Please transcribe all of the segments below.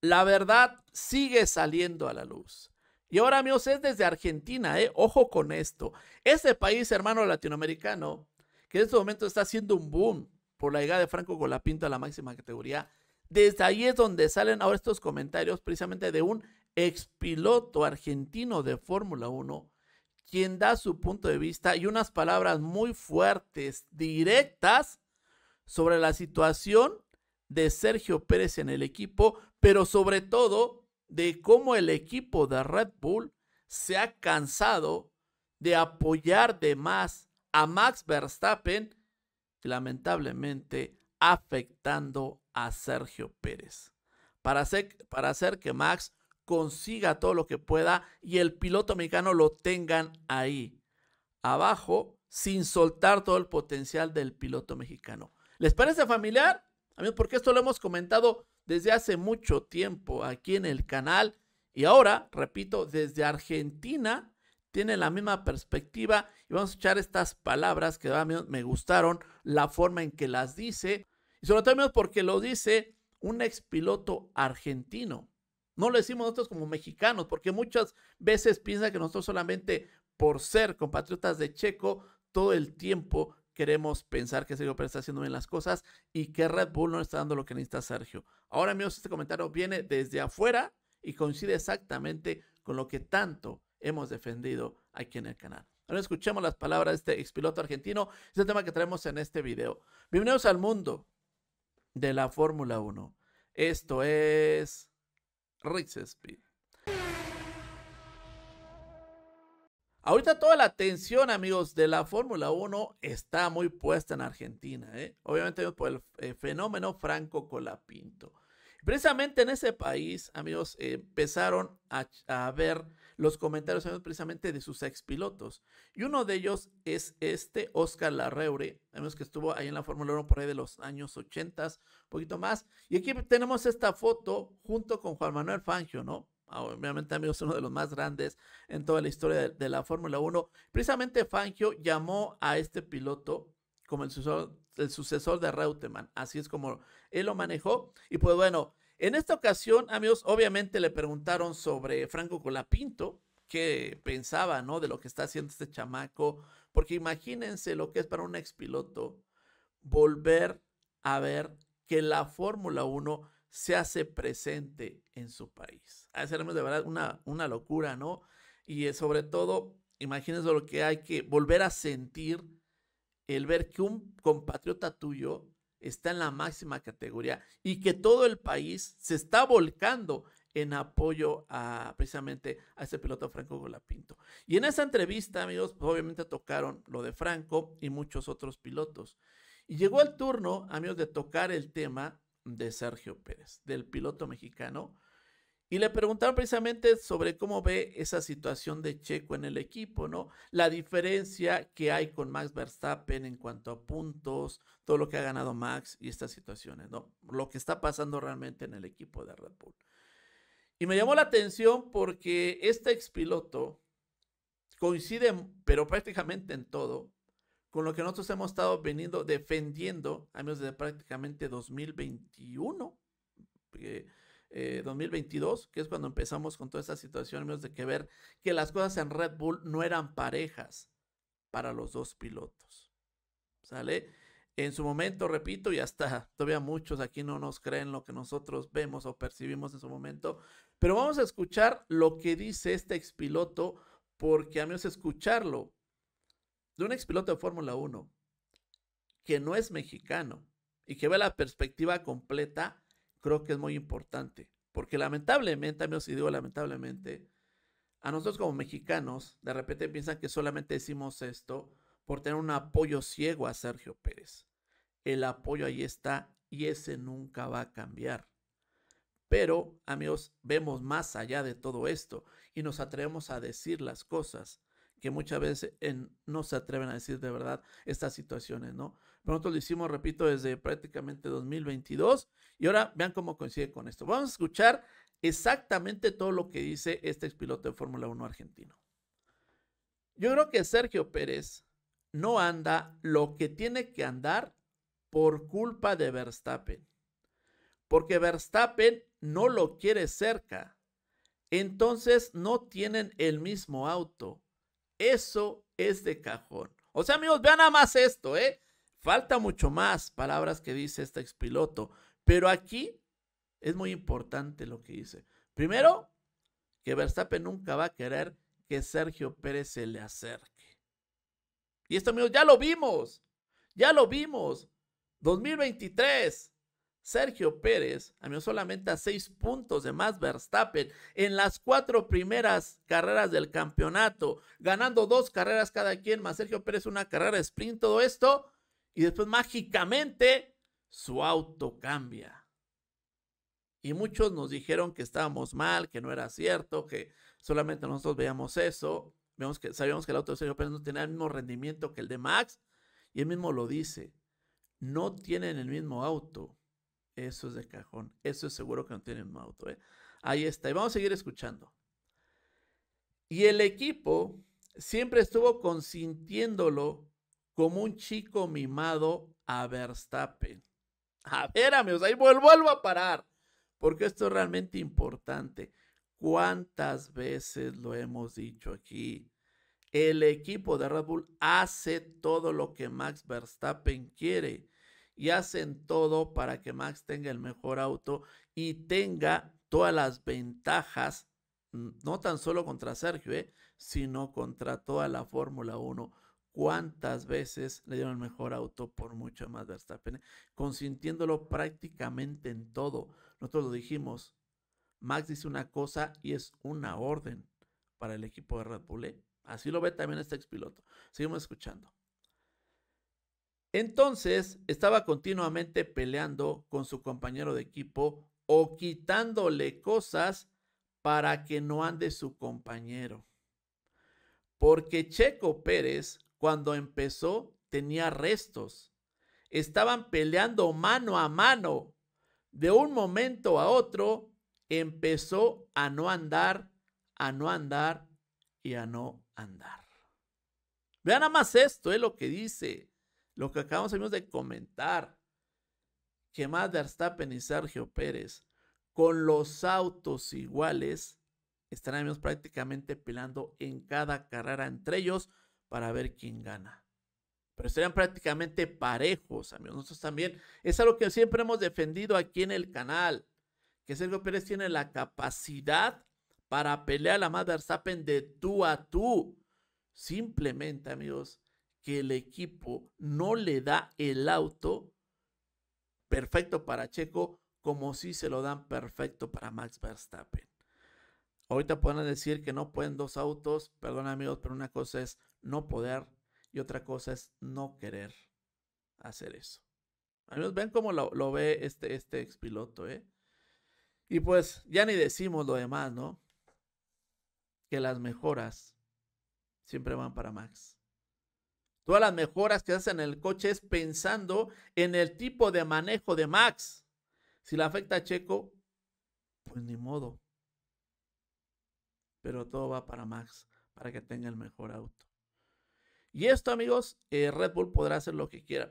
La verdad sigue saliendo a la luz. Y ahora, amigos, es desde Argentina, ¿eh? Ojo con esto. Este país, hermano latinoamericano, que en este momento está haciendo un boom por la llegada de Franco con pinta a la máxima categoría, desde ahí es donde salen ahora estos comentarios precisamente de un expiloto argentino de Fórmula 1, quien da su punto de vista y unas palabras muy fuertes, directas, sobre la situación de Sergio Pérez en el equipo, pero sobre todo de cómo el equipo de Red Bull se ha cansado de apoyar de más a Max Verstappen, lamentablemente afectando a Sergio Pérez. Para hacer, para hacer que Max consiga todo lo que pueda y el piloto mexicano lo tengan ahí, abajo, sin soltar todo el potencial del piloto mexicano. ¿Les parece familiar? Amigos, porque esto lo hemos comentado desde hace mucho tiempo aquí en el canal. Y ahora, repito, desde Argentina tiene la misma perspectiva. Y vamos a echar estas palabras que ah, me gustaron, la forma en que las dice. Y sobre todo, porque lo dice un expiloto argentino. No lo decimos nosotros como mexicanos, porque muchas veces piensan que nosotros solamente por ser compatriotas de Checo, todo el tiempo queremos pensar que Sergio Pérez está haciendo bien las cosas y que Red Bull no está dando lo que necesita Sergio. Ahora, amigos, este comentario viene desde afuera y coincide exactamente con lo que tanto hemos defendido aquí en el canal. Ahora escuchemos las palabras de este expiloto argentino. Es este el tema que traemos en este video. Bienvenidos al mundo de la Fórmula 1. Esto es Ritz Speed. Ahorita toda la atención, amigos, de la Fórmula 1 está muy puesta en Argentina. ¿eh? Obviamente por el eh, fenómeno Franco Colapinto. Precisamente en ese país, amigos, eh, empezaron a, ver los comentarios precisamente de sus expilotos. Y uno de ellos es este Oscar Larreure, amigos, que estuvo ahí en la Fórmula 1 por ahí de los años 80, un poquito más. Y aquí tenemos esta foto junto con Juan Manuel Fangio, ¿no? Ah, obviamente amigos, uno de los más grandes en toda la historia de, la Fórmula 1. Precisamente Fangio llamó a este piloto como el sucesor, sucesor de Reutemann, así es como él lo manejó. Y pues bueno, en esta ocasión, amigos, obviamente le preguntaron sobre Franco Colapinto, qué pensaba, ¿no? De lo que está haciendo este chamaco, porque imagínense lo que es para un expiloto volver a ver que la Fórmula 1 se hace presente en su país. A de verdad una, una locura, ¿no? Y eh, sobre todo, imagínense lo que hay que volver a sentir el ver que un compatriota tuyo está en la máxima categoría y que todo el país se está volcando en apoyo a precisamente a ese piloto Franco Golapinto. Y en esa entrevista, amigos, pues, obviamente tocaron lo de Franco y muchos otros pilotos. Y llegó el turno, amigos, de tocar el tema de Sergio Pérez, del piloto mexicano. Y le preguntaron precisamente sobre cómo ve esa situación de Checo en el equipo, ¿no? La diferencia que hay con Max Verstappen en cuanto a puntos, todo lo que ha ganado Max y estas situaciones, ¿no? Lo que está pasando realmente en el equipo de Red Bull. Y me llamó la atención porque este expiloto coincide, pero prácticamente en todo, con lo que nosotros hemos estado veniendo defendiendo, amigos, desde prácticamente 2021, 2022, eh, eh, que es cuando empezamos con toda esta situación, amigos, de que ver que las cosas en Red Bull no eran parejas para los dos pilotos. ¿Sale? En su momento, repito, y hasta todavía muchos aquí no nos creen lo que nosotros vemos o percibimos en su momento, pero vamos a escuchar lo que dice este expiloto, porque a amigos, escucharlo de un expiloto de Fórmula 1 que no es mexicano y que ve la perspectiva completa, creo que es muy importante. Porque lamentablemente, amigos, y digo lamentablemente, a nosotros como mexicanos, de repente piensan que solamente decimos esto por tener un apoyo ciego a Sergio Pérez. El apoyo ahí está y ese nunca va a cambiar. Pero, amigos, vemos más allá de todo esto y nos atrevemos a decir las cosas que muchas veces eh, no se atreven a decir de verdad estas situaciones, ¿no? Pero nosotros lo hicimos, repito, desde prácticamente 2022 y ahora vean cómo coincide con esto. Vamos a escuchar exactamente todo lo que dice este expiloto de Fórmula 1 argentino. Yo creo que Sergio Pérez no anda lo que tiene que andar por culpa de Verstappen. Porque Verstappen no lo quiere cerca. Entonces no tienen el mismo auto eso es de cajón. O sea, amigos, vean nada más esto, ¿eh? Falta mucho más palabras que dice este expiloto, pero aquí es muy importante lo que dice. Primero, que Verstappen nunca va a querer que Sergio Pérez se le acerque. Y esto, amigos, ya lo vimos. Ya lo vimos. 2023. Sergio Pérez mí solamente a seis puntos de más Verstappen en las cuatro primeras carreras del campeonato, ganando dos carreras cada quien, más Sergio Pérez una carrera de sprint, todo esto, y después mágicamente su auto cambia. Y muchos nos dijeron que estábamos mal, que no era cierto, que solamente nosotros veíamos eso. Vemos que, sabíamos que el auto de Sergio Pérez no tenía el mismo rendimiento que el de Max. Y él mismo lo dice. No tienen el mismo auto. Eso es de cajón. Eso es seguro que no tiene un auto. ¿eh? Ahí está. Y vamos a seguir escuchando. Y el equipo siempre estuvo consintiéndolo como un chico mimado a Verstappen. A ver, amigos, ahí vuelvo a parar. Porque esto es realmente importante. ¿Cuántas veces lo hemos dicho aquí? El equipo de Red Bull hace todo lo que Max Verstappen quiere y hacen todo para que Max tenga el mejor auto y tenga todas las ventajas, no tan solo contra Sergio, ¿eh? sino contra toda la Fórmula 1. ¿Cuántas veces le dieron el mejor auto por mucho más Verstappen? Consintiéndolo prácticamente en todo. Nosotros lo dijimos, Max dice una cosa y es una orden para el equipo de Red Bull. ¿eh? Así lo ve también este expiloto. Seguimos escuchando. Entonces estaba continuamente peleando con su compañero de equipo o quitándole cosas para que no ande su compañero. Porque Checo Pérez, cuando empezó, tenía restos. Estaban peleando mano a mano. De un momento a otro, empezó a no andar, a no andar y a no andar. Vean nada más esto, es lo que dice. Lo que acabamos de comentar, que más Verstappen y Sergio Pérez, con los autos iguales, estarán prácticamente pelando en cada carrera entre ellos para ver quién gana. Pero estarían prácticamente parejos, amigos. Nosotros también, es algo que siempre hemos defendido aquí en el canal, que Sergio Pérez tiene la capacidad para pelear a la madre Verstappen de tú a tú. Simplemente, amigos, que el equipo no le da el auto perfecto para Checo como si se lo dan perfecto para Max Verstappen. Ahorita pueden decir que no pueden dos autos, perdón amigos, pero una cosa es no poder y otra cosa es no querer hacer eso. Amigos, ven cómo lo, ve este, este expiloto, ¿eh? Y pues ya ni decimos lo demás, ¿no? Que las mejoras siempre van para Max. Todas las mejoras que hacen en el coche es pensando en el tipo de manejo de Max. Si le afecta a Checo, pues ni modo. Pero todo va para Max, para que tenga el mejor auto. Y esto, amigos, eh, Red Bull podrá hacer lo que quiera.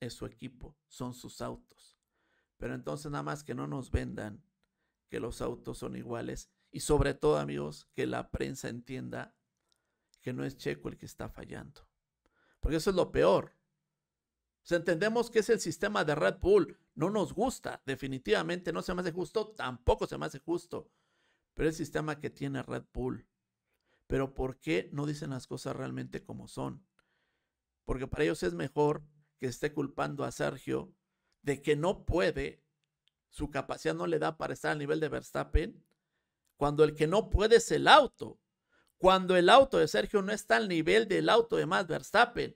Es su equipo, son sus autos. Pero entonces nada más que no nos vendan que los autos son iguales. Y sobre todo, amigos, que la prensa entienda que no es Checo el que está fallando porque eso es lo peor. O sea, entendemos que es el sistema de Red Bull, no nos gusta, definitivamente no se me hace justo, tampoco se me hace justo, pero es el sistema que tiene Red Bull. Pero ¿por qué no dicen las cosas realmente como son? Porque para ellos es mejor que esté culpando a Sergio de que no puede, su capacidad no le da para estar al nivel de Verstappen, cuando el que no puede es el auto. Cuando el auto de Sergio no está al nivel del auto de Max Verstappen,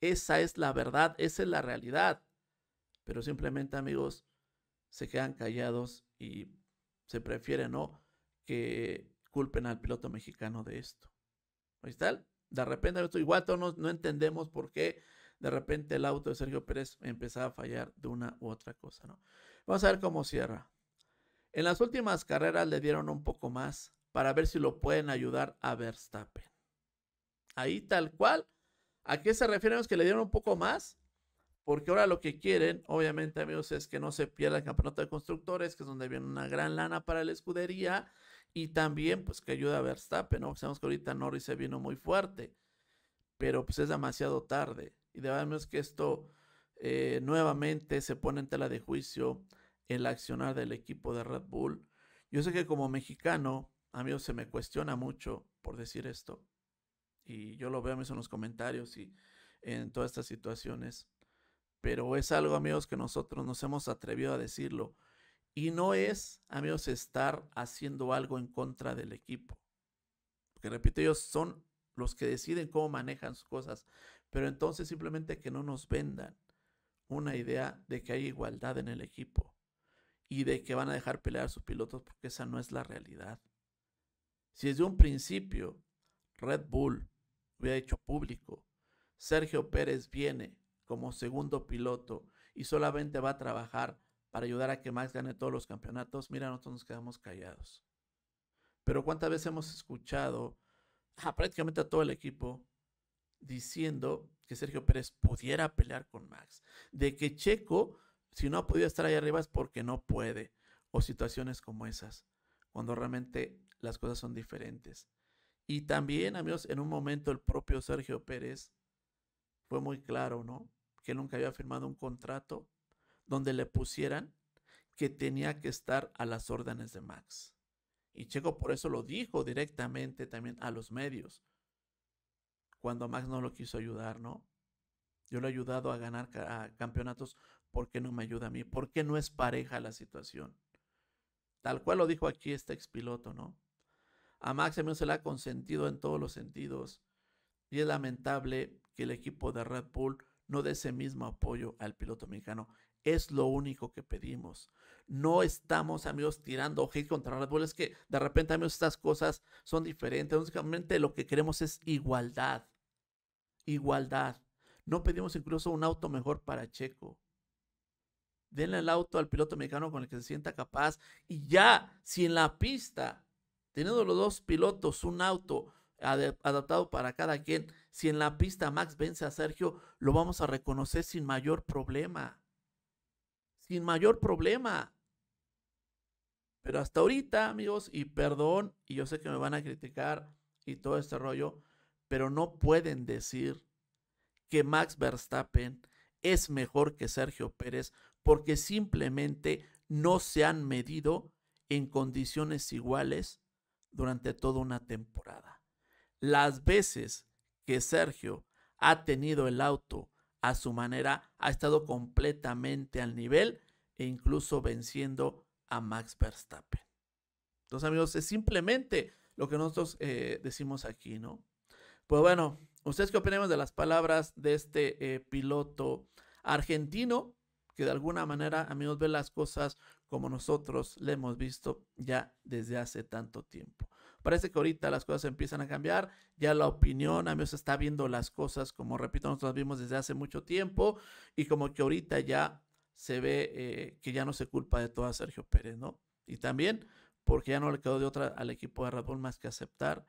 esa es la verdad, esa es la realidad. Pero simplemente, amigos, se quedan callados y se prefiere no que culpen al piloto mexicano de esto. Ahí está. De repente, igual todos no, no entendemos por qué de repente el auto de Sergio Pérez empezaba a fallar de una u otra cosa, ¿no? Vamos a ver cómo cierra. En las últimas carreras le dieron un poco más para ver si lo pueden ayudar a Verstappen. Ahí tal cual. ¿A qué se refieren es que le dieron un poco más? Porque ahora lo que quieren, obviamente amigos, es que no se pierda el campeonato de constructores, que es donde viene una gran lana para la escudería. Y también, pues que ayuda a Verstappen, ¿no? Sabemos que ahorita Norris se vino muy fuerte, pero pues es demasiado tarde. Y de verdad, que esto eh, nuevamente se pone en tela de juicio el accionar del equipo de Red Bull. Yo sé que como mexicano, amigos se me cuestiona mucho por decir esto. Y yo lo veo, mí en los comentarios y en todas estas situaciones. Pero es algo, amigos, que nosotros nos hemos atrevido a decirlo. Y no es, amigos, estar haciendo algo en contra del equipo. Porque, repito, ellos son los que deciden cómo manejan sus cosas. Pero entonces simplemente que no nos vendan una idea de que hay igualdad en el equipo y de que van a dejar pelear a sus pilotos porque esa no es la realidad. Si desde un principio Red Bull hubiera hecho público, Sergio Pérez viene como segundo piloto y solamente va a trabajar para ayudar a que Max gane todos los campeonatos, mira, nosotros nos quedamos callados. Pero cuántas veces hemos escuchado a prácticamente a todo el equipo diciendo que Sergio Pérez pudiera pelear con Max, de que Checo, si no ha podido estar ahí arriba es porque no puede, o situaciones como esas, cuando realmente las cosas son diferentes. Y también, amigos, en un momento el propio Sergio Pérez fue muy claro, ¿no? Que nunca había firmado un contrato donde le pusieran que tenía que estar a las órdenes de Max. Y Checo por eso lo dijo directamente también a los medios, cuando Max no lo quiso ayudar, ¿no? Yo lo he ayudado a ganar campeonatos, ¿por qué no me ayuda a mí? ¿Por qué no es pareja la situación? Tal cual lo dijo aquí este expiloto, ¿no? A Hamilton se le ha consentido en todos los sentidos. Y es lamentable que el equipo de Red Bull no dé ese mismo apoyo al piloto mexicano. Es lo único que pedimos. No estamos, amigos, tirando hate contra Red Bull. Es que de repente, amigos, estas cosas son diferentes. únicamente lo que queremos es igualdad. Igualdad. No pedimos incluso un auto mejor para Checo. Denle el auto al piloto mexicano con el que se sienta capaz. Y ya, si en la pista Teniendo los dos pilotos un auto adaptado para cada quien, si en la pista Max vence a Sergio, lo vamos a reconocer sin mayor problema. Sin mayor problema. Pero hasta ahorita, amigos, y perdón, y yo sé que me van a criticar y todo este rollo, pero no pueden decir que Max Verstappen es mejor que Sergio Pérez porque simplemente no se han medido en condiciones iguales durante toda una temporada. Las veces que Sergio ha tenido el auto a su manera, ha estado completamente al nivel e incluso venciendo a Max Verstappen. Entonces, amigos, es simplemente lo que nosotros eh, decimos aquí, ¿no? Pues bueno, ¿ustedes qué opinamos de las palabras de este eh, piloto argentino? Que de alguna manera, amigos, ve las cosas como nosotros le hemos visto ya desde hace tanto tiempo. Parece que ahorita las cosas empiezan a cambiar, ya la opinión, a amigos, está viendo las cosas, como repito, nosotros las vimos desde hace mucho tiempo y como que ahorita ya se ve eh, que ya no se culpa de todo a Sergio Pérez, ¿no? Y también porque ya no le quedó de otra al equipo de Red Bull más que aceptar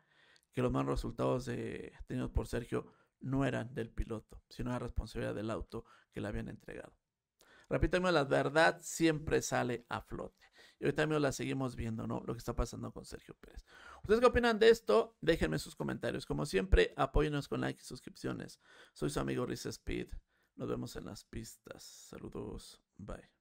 que los malos resultados tenidos por Sergio no eran del piloto, sino la responsabilidad del auto que le habían entregado. Repito, la verdad siempre sale a flote. Y ahorita, amigos, la seguimos viendo, ¿no? Lo que está pasando con Sergio Pérez. ¿Ustedes qué opinan de esto? Déjenme sus comentarios. Como siempre, apóyenos con likes y suscripciones. Soy su amigo Riz Speed. Nos vemos en las pistas. Saludos. Bye.